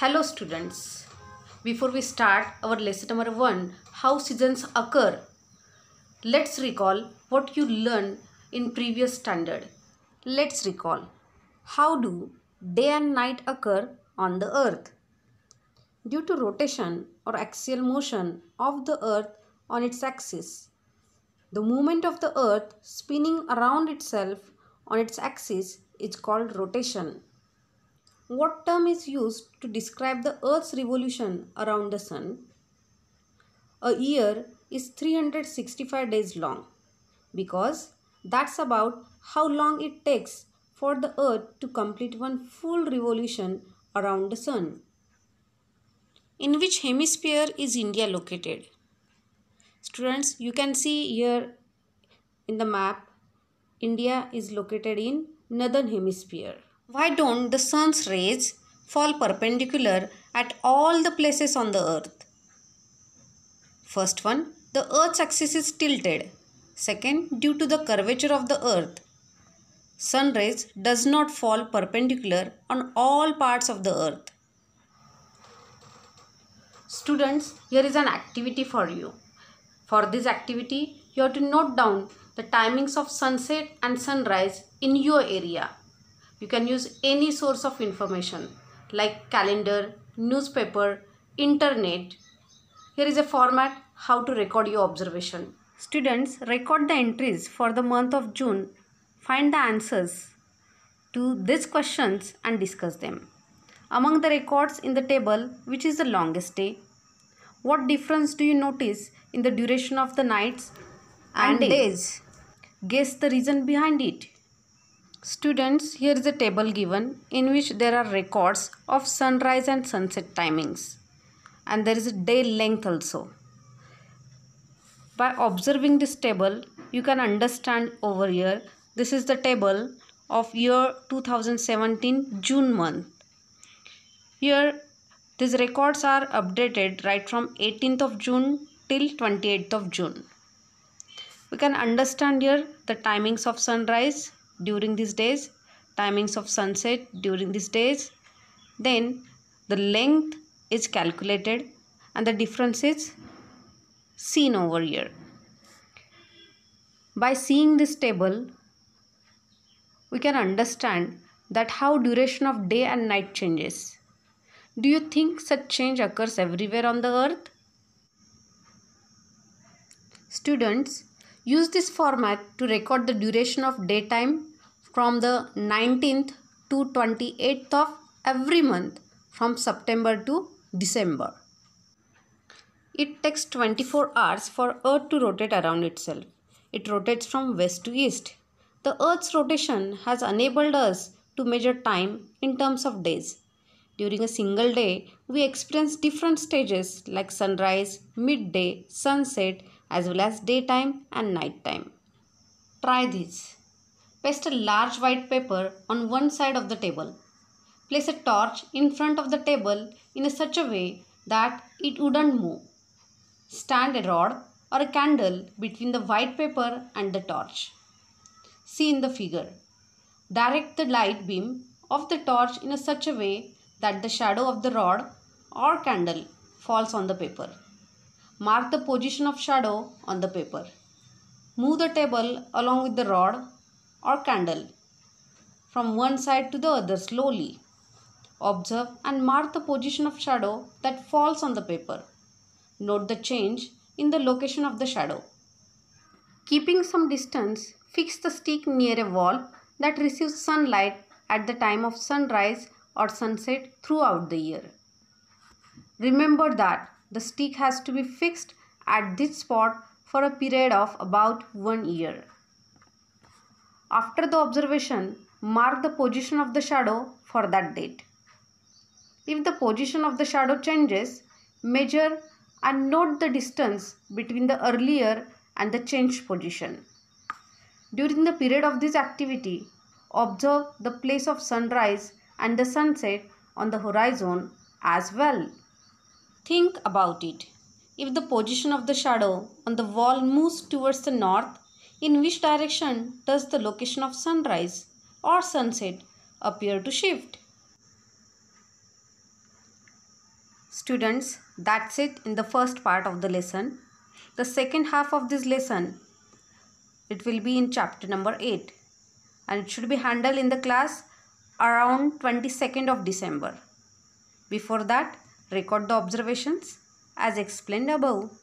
Hello students. Before we start our lesson number 1, how seasons occur. Let's recall what you learned in previous standard. Let's recall. How do day and night occur on the earth? Due to rotation or axial motion of the earth on its axis, the movement of the earth spinning around itself on its axis is called rotation. What term is used to describe the Earth's revolution around the Sun? A year is 365 days long because that's about how long it takes for the Earth to complete one full revolution around the Sun. In which hemisphere is India located? Students, you can see here in the map, India is located in northern hemisphere. Why don't the sun's rays fall perpendicular at all the places on the earth? First one, the earth's axis is tilted. Second, due to the curvature of the earth, sun rays does not fall perpendicular on all parts of the earth. Students, here is an activity for you. For this activity, you have to note down the timings of sunset and sunrise in your area. You can use any source of information like calendar, newspaper, internet. Here is a format how to record your observation. Students record the entries for the month of June. Find the answers to these questions and discuss them. Among the records in the table, which is the longest day? What difference do you notice in the duration of the nights and, and days? days? Guess the reason behind it. Students, here is a table given in which there are records of sunrise and sunset timings and there is a day length also. By observing this table, you can understand over here, this is the table of year 2017 June month. Here, these records are updated right from 18th of June till 28th of June. We can understand here the timings of sunrise during these days timings of sunset during these days then the length is calculated and the difference is seen over here by seeing this table we can understand that how duration of day and night changes do you think such change occurs everywhere on the earth? Students, use this format to record the duration of daytime from the 19th to 28th of every month from September to December. It takes 24 hours for Earth to rotate around itself. It rotates from west to east. The Earth's rotation has enabled us to measure time in terms of days. During a single day, we experience different stages like sunrise, midday, sunset, as well as daytime and nighttime. Try this. Paste a large white paper on one side of the table. Place a torch in front of the table in such a way that it wouldn't move. Stand a rod or a candle between the white paper and the torch. See in the figure. Direct the light beam of the torch in such a way that the shadow of the rod or candle falls on the paper. Mark the position of shadow on the paper. Move the table along with the rod or candle from one side to the other slowly. Observe and mark the position of shadow that falls on the paper. Note the change in the location of the shadow. Keeping some distance, fix the stick near a wall that receives sunlight at the time of sunrise or sunset throughout the year. Remember that the stick has to be fixed at this spot for a period of about one year after the observation, mark the position of the shadow for that date. If the position of the shadow changes, measure and note the distance between the earlier and the changed position. During the period of this activity, observe the place of sunrise and the sunset on the horizon as well. Think about it. If the position of the shadow on the wall moves towards the north, in which direction does the location of sunrise or sunset appear to shift? Students, that's it in the first part of the lesson. The second half of this lesson, it will be in chapter number 8 and it should be handled in the class around 22nd of December. Before that, record the observations as explained above.